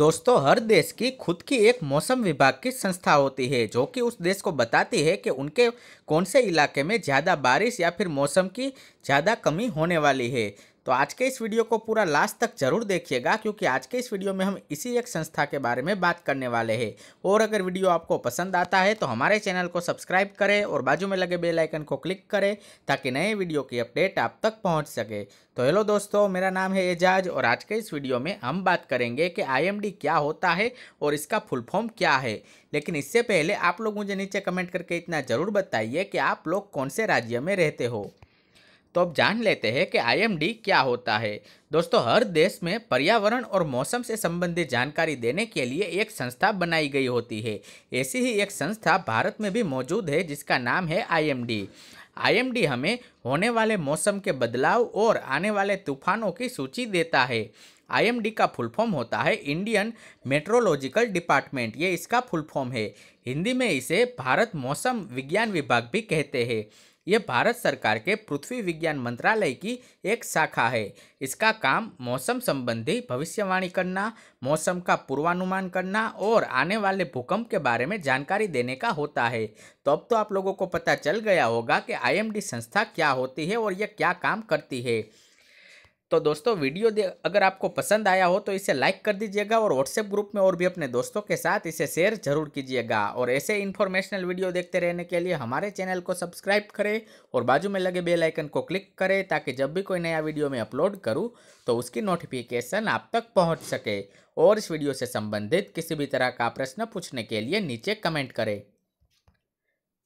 दोस्तों हर देश की खुद की एक मौसम विभाग की संस्था होती है जो कि उस देश को बताती है कि उनके कौन से इलाके में ज़्यादा बारिश या फिर मौसम की ज़्यादा कमी होने वाली है तो आज के इस वीडियो को पूरा लास्ट तक जरूर देखिएगा क्योंकि आज के इस वीडियो में हम इसी एक संस्था के बारे में बात करने वाले हैं और अगर वीडियो आपको पसंद आता है तो हमारे चैनल को सब्सक्राइब करें और बाजू में लगे बेल आइकन को क्लिक करें ताकि नए वीडियो की अपडेट आप तक पहुंच सके तो हेलो दोस्तों मेरा नाम है एजाज और आज के इस वीडियो में हम बात करेंगे कि आई क्या होता है और इसका फुल फॉर्म क्या है लेकिन इससे पहले आप लोग मुझे नीचे कमेंट करके इतना ज़रूर बताइए कि आप लोग कौन से राज्य में रहते हो तो अब जान लेते हैं कि आईएमडी क्या होता है दोस्तों हर देश में पर्यावरण और मौसम से संबंधित जानकारी देने के लिए एक संस्था बनाई गई होती है ऐसी ही एक संस्था भारत में भी मौजूद है जिसका नाम है आईएमडी आईएमडी हमें होने वाले मौसम के बदलाव और आने वाले तूफानों की सूची देता है आईएमडी का फुल फॉर्म होता है इंडियन मेट्रोलॉजिकल डिपार्टमेंट ये इसका फुल फॉर्म है हिंदी में इसे भारत मौसम विज्ञान विभाग भी कहते हैं यह भारत सरकार के पृथ्वी विज्ञान मंत्रालय की एक शाखा है इसका काम मौसम संबंधी भविष्यवाणी करना मौसम का पूर्वानुमान करना और आने वाले भूकंप के बारे में जानकारी देने का होता है तो अब तो आप लोगों को पता चल गया होगा कि आईएमडी संस्था क्या होती है और यह क्या काम करती है तो दोस्तों वीडियो अगर आपको पसंद आया हो तो इसे लाइक कर दीजिएगा और व्हाट्सएप ग्रुप में और भी अपने दोस्तों के साथ इसे शेयर जरूर कीजिएगा और ऐसे इन्फॉर्मेशनल वीडियो देखते रहने के लिए हमारे चैनल को सब्सक्राइब करें और बाजू में लगे बेल आइकन को क्लिक करें ताकि जब भी कोई नया वीडियो मैं अपलोड करूँ तो उसकी नोटिफिकेशन आप तक पहुँच सके और इस वीडियो से संबंधित किसी भी तरह का प्रश्न पूछने के लिए नीचे कमेंट करें